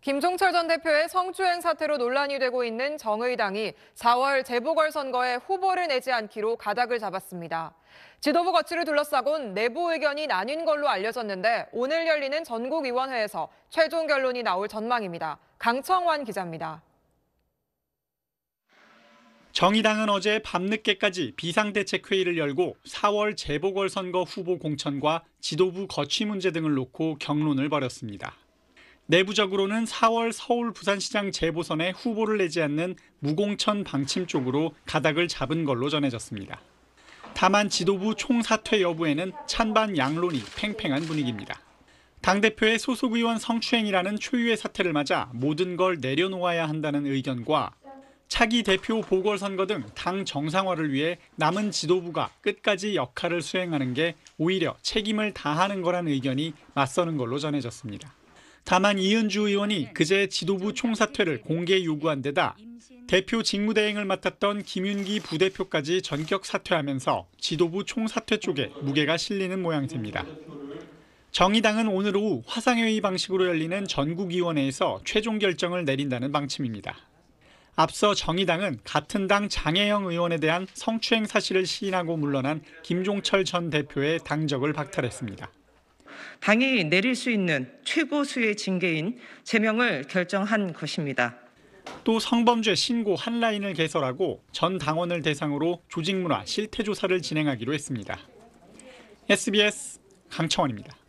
김종철 전 대표의 성추행 사태로 논란이 되고 있는 정의당이 4월 재보궐선거에 후보를 내지 않기로 가닥을 잡았습니다. 지도부 거취를 둘러싸곤 내부 의견이 나뉜 걸로 알려졌는데 오늘 열리는 전국위원회에서 최종 결론이 나올 전망입니다. 강청환 기자입니다. 정의당은 어제 밤늦게까지 비상대책회의를 열고 4월 재보궐선거 후보 공천과 지도부 거취 문제 등을 놓고 경론을 벌였습니다. 내부적으로는 4월 서울 부산시장 재보선에 후보를 내지 않는 무공천 방침 쪽으로 가닥을 잡은 걸로 전해졌습니다. 다만 지도부 총사퇴 여부에는 찬반 양론이 팽팽한 분위기입니다. 당대표의 소속 의원 성추행이라는 초유의 사태를 맞아 모든 걸 내려놓아야 한다는 의견과 차기 대표 보궐선거 등 당 정상화를 위해 남은 지도부가 끝까지 역할을 수행하는 게 오히려 책임을 다하는 거란 의견이 맞서는 걸로 전해졌습니다. 다만 이은주 의원이 네. 그제 지도부 총사퇴를 공개 요구한 데다 대표 직무대행을 맡았던 김윤기 부대표까지 전격 사퇴하면서 지도부 총사퇴 쪽에 무게가 실리는 모양새입니다. 정의당은 오늘 오후 화상회의 방식으로 열리는 전국위원회에서 최종 결정을 내린다는 방침입니다. 앞서 정의당은 같은 당 장혜영 의원에 대한 성추행 사실을 시인하고 물러난 김종철 전 대표의 당적을 박탈했습니다. 당이 내릴 수 있는 최고수의 징계인 제명을 결정한 것입니다. 또 성범죄 신고 한라인을 개설하고 전 당원을 대상으로 조직문화 실태조사를 진행하기로 했습니다. SBS 강청원입니다.